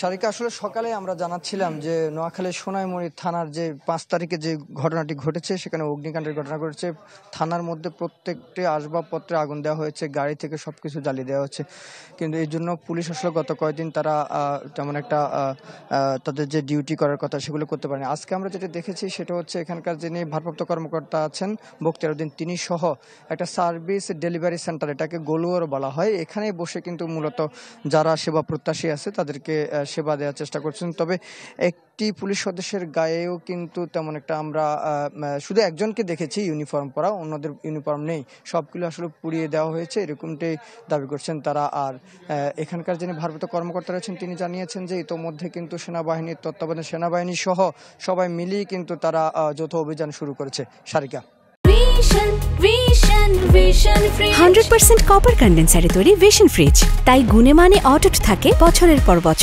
সারিকা আসলে সকালে আমরা জানাচ্ছিলাম যে নোয়াখালী সোনাইমুড়ি থানার যে পাঁচ তারিখে যে ঘটনাটি ঘটেছে সেখানে অগ্নিকাণ্ডের ঘটনা ঘটেছে থানার মধ্যে প্রত্যেকটি আসবাবপত্রে আগুন দেওয়া হয়েছে গাড়ি থেকে সব কিছু জ্বালিয়ে দেওয়া হচ্ছে কিন্তু এই জন্য পুলিশ আসলে গত কয়েকদিন তারা তেমন একটা তাদের যে ডিউটি করার কথা সেগুলো করতে পারেনি আজকে আমরা যেটা দেখেছি সেটা হচ্ছে এখানকার যিনি ভারপ্রাপ্ত কর্মকর্তা আছেন বক্তিয়ারুদ্দিন তিনি সহ একটা সার্ভিস ডেলিভারি সেন্টার এটাকে গোলুয়ার বলা হয় এখানে বসে কিন্তু মূলত যারা সেবা প্রত্যাশী আছে তাদেরকে সেবা দেওয়ার চেষ্টা করছেন তবে একটি পুলিশ সদস্যের গায়েও কিন্তু তেমন একটা আমরা শুধু একজনকে দেখেছি ইউনিফর্ম পরা অন্যদের ইউনিফর্ম নেই সবগুলো আসলে পুড়িয়ে দেওয়া হয়েছে এরকমটাই দাবি করছেন তারা আর এখানকার যিনি ভারপ্রাপ্ত কর্মকর্তা রয়েছেন তিনি জানিয়েছেন যে ইতোমধ্যে কিন্তু সেনাবাহিনীর তত্ত্বাবধানে সেনাবাহিনী সহ সবাই মিলিয়ে কিন্তু তারা যৌথ অভিযান শুরু করেছে সারিকা হান্ড্রেড পার্সেন্ট কপার কন্ডেন্সারে তৈরি ভিশন ফ্রিজ তাই গুণে মানে অটুট থাকে বছরের পর বছর